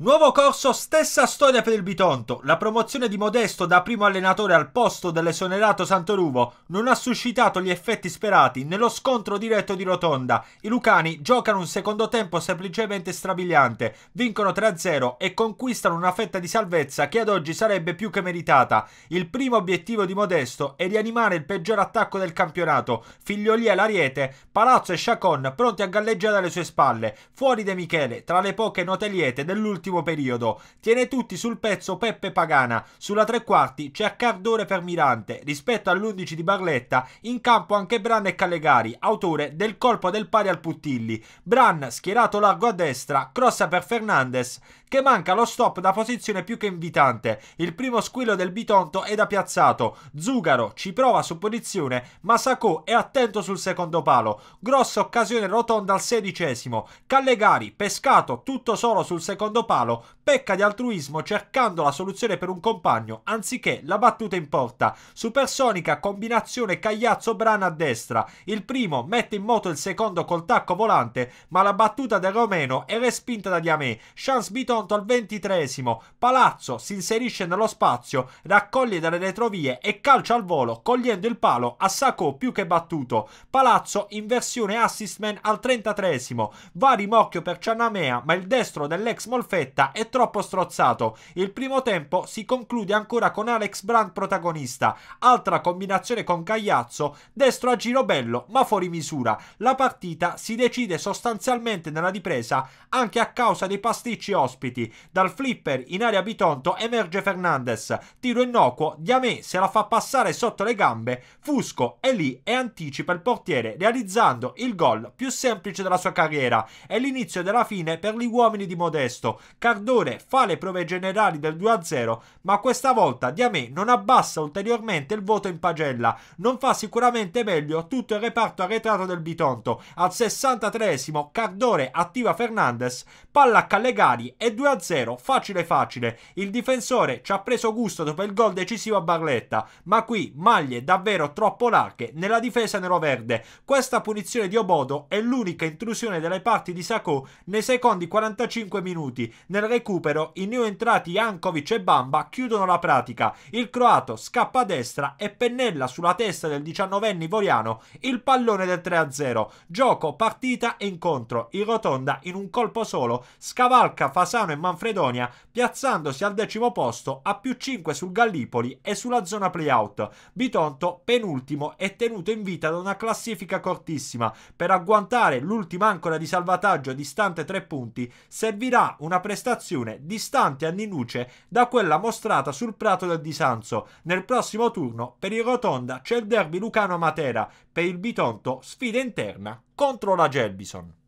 Nuovo corso, stessa storia per il Bitonto. La promozione di Modesto da primo allenatore al posto dell'esonerato Santoruvo non ha suscitato gli effetti sperati nello scontro diretto di Rotonda. I Lucani giocano un secondo tempo semplicemente strabiliante, vincono 3-0 e conquistano una fetta di salvezza che ad oggi sarebbe più che meritata. Il primo obiettivo di Modesto è rianimare il peggior attacco del campionato. Figlioli e l'Ariete, Palazzo e Chacon pronti a galleggiare alle sue spalle. Fuori De Michele, tra le poche note liete dell'ultimo nell'ultimo periodo. Tiene tutti sul pezzo Peppe Pagana, sulla tre quarti c'è Cardone per Mirante, rispetto all'11 di Barletta, in campo anche Bran e Callegari, autore del colpo del pari al Puttilli. Bran schierato largo a destra, crossa per Fernandez, che manca lo stop da posizione più che invitante. Il primo squillo del Bitonto è da piazzato. Zugaro ci prova su posizione, ma Sacco è attento sul secondo palo. Grossa occasione rotonda al sedicesimo. Callegari pescato tutto solo sul secondo palo palo pecca di altruismo cercando la soluzione per un compagno anziché la battuta in porta. Supersonica combinazione Cagliazzo Brana a destra. Il primo mette in moto il secondo col tacco volante, ma la battuta del Romeno è respinta da Diamé. Chance Bitonto al ventitresimo. Palazzo si inserisce nello spazio, raccoglie dalle retrovie e calcia al volo, cogliendo il palo a Sacco più che battuto. Palazzo in versione assist man al trentatresimo. Va a rimorchio per Ciannamea, ma il destro dell'ex Molfetta è troppo troppo strozzato. Il primo tempo si conclude ancora con Alex Brandt protagonista, altra combinazione con Cagliazzo, destro a giro bello ma fuori misura. La partita si decide sostanzialmente nella ripresa anche a causa dei pasticci ospiti. Dal flipper in area Bitonto emerge Fernandez, tiro innocuo, Diame se la fa passare sotto le gambe, Fusco è lì e anticipa il portiere realizzando il gol più semplice della sua carriera. È l'inizio della fine per gli uomini di Modesto. Cardone Oppure fa le prove generali del 2-0, ma questa volta Diamé non abbassa ulteriormente il voto in pagella. Non fa sicuramente meglio tutto il reparto arretrato del Bitonto. Al 63esimo Cardore attiva Fernandez, palla a Callegari e 2-0, facile facile. Il difensore ci ha preso gusto dopo il gol decisivo a Barletta, ma qui maglie davvero troppo larghe nella difesa nero-verde. Questa punizione di Obodo è l'unica intrusione delle parti di Sacco nei secondi 45 minuti nel recupero recupero, i new entrati Ankovic e Bamba chiudono la pratica. Il croato scappa a destra e pennella sulla testa del 19enne ivoriano il pallone del 3-0. Gioco, partita e incontro. Il Rotonda in un colpo solo scavalca Fasano e Manfredonia piazzandosi al decimo posto a più 5 sul Gallipoli e sulla zona playout. Bitonto penultimo è tenuto in vita da una classifica cortissima. Per agguantare l'ultima ancora di salvataggio distante 3 punti servirà una prestazione situazione distante anni luce da quella mostrata sul prato del Disanzo. Nel prossimo turno, per il Rotonda, c'è il derby Lucano-Matera, per il Bitonto sfida interna contro la Gelbison.